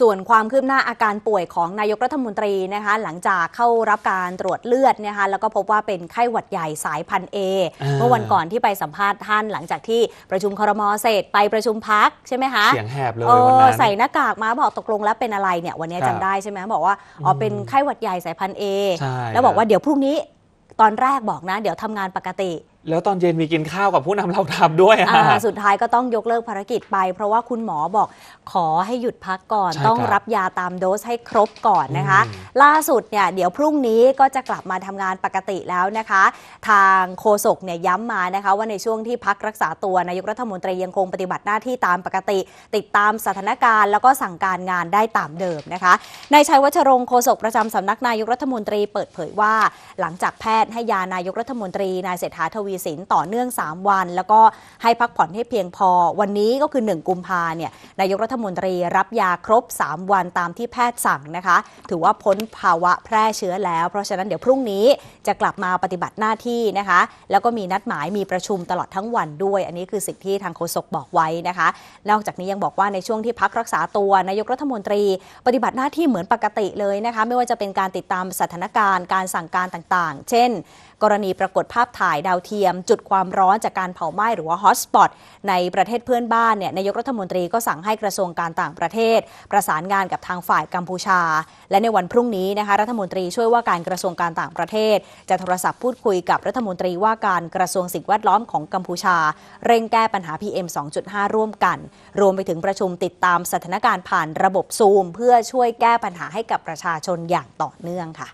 ส่วนความคืบหน้าอาการป่วยของนายกรัฐมนตรีนะคะหลังจากเข้ารับการตรวจเลือดนะคะแล้วก็พบว่าเป็นไข้หวัดใหญ่สายพันธุ์เอเมื่อวันก่อนที่ไปสัมภาษณ์ท่าน หลังจากที่ประชุมครมเสร็จไปประชุมพักใช่ไหมคะเสียงแหบเลยใส่หน้ากากมาบอกตกลงแล้วเป็นอะไรเนี่ยวันนี้จำได้ใช่ไหมบอกว่าอ๋อเป็นไข้หวัดใหญ่สายพันธุ์เอแล้วบอกว่าเดี๋ยวพรุ่งนี้ตอนแรกบอกนะเดี๋ยวทำงานปกติแล้วตอนเย็นมีกินข้าวกับผู้นำเราทัพด้วยอ่ะสุดท้ายก็ต้องยกเลิกภารกิจไป เพราะว่าคุณหมอบอกขอให้หยุดพักก่อน ต้องรับยาตามโดสให้ครบก่อนนะคะ ล่าสุดเนี่ยเดี๋ยวพรุ่งนี้ก็จะกลับมาทำงานปกติแล้วนะคะ ทางโฆษกเนี่ยย้ำมานะคะว่าในช่วงที่พักรักษาตัวนายกรัฐมนตรียังคงปฏิบัติหน้าที่ตามปกติ ติดตามสถานการณ์ แล้วก็สั่งการงานได้ตามเดิมนะคะนายชัยวัชรงค์โฆษกประจำสำนักนายกรัฐมนตรีเปิดเผยว่า หลังจากแพทย์ให้ยานายกรัฐมนตรีนายเศรษฐาทวีีสินต่อเนื่อง 3 วัน แล้วก็ให้พักผ่อนให้เพียงพอ วันนี้ก็คือ 1 กุมภาเนี่ยนายกรัฐมนตรีรับยาครบ 3 วันตามที่แพทย์สั่งนะคะ ถือว่าพ้นภาวะแพร่เชื้อแล้ว เพราะฉะนั้นเดี๋ยวพรุ่งนี้จะกลับมาปฏิบัติหน้าที่นะคะ แล้วก็มีนัดหมายมีประชุมตลอดทั้งวันด้วยอันนี้คือสิ่งที่ทางโฆษกบอกไว้นะคะ นอกจากนี้ยังบอกว่าในช่วงที่พักรักษาตัวนายกรัฐมนตรีปฏิบัติหน้าที่เหมือนปกติเลยนะคะไม่ว่าจะเป็นการติดตามสถานการณ์การสั่งการต่างๆ เช่น กรณีปรากฏภาพถ่ายดาวเทียมยมจุดความร้อนจากการเผาไหม้หรือว่าฮอตสปอตในประเทศเพื่อนบ้านเนี่ยนายกรัฐมนตรีก็สั่งให้กระทรวงการต่างประเทศ ประสานงานกับทางฝ่ายกัมพูชา และในวันพรุ่งนี้นะคะรัฐมนตรีช่วยว่าการกระทรวงการต่างประเทศ จะโทรศัพท์พูดคุยกับรัฐมนตรีว่าการกระทรวงสิ่งแวดล้อมของกัมพูชาเร่งแก้ปัญหา PM 2.5 ร่วมกัน รวมไปถึงประชุมติดตามสถานการณ์ผ่านระบบซูม เพื่อช่วยแก้ปัญหาให้กับประชาชนอย่างต่อเนื่องค่ะ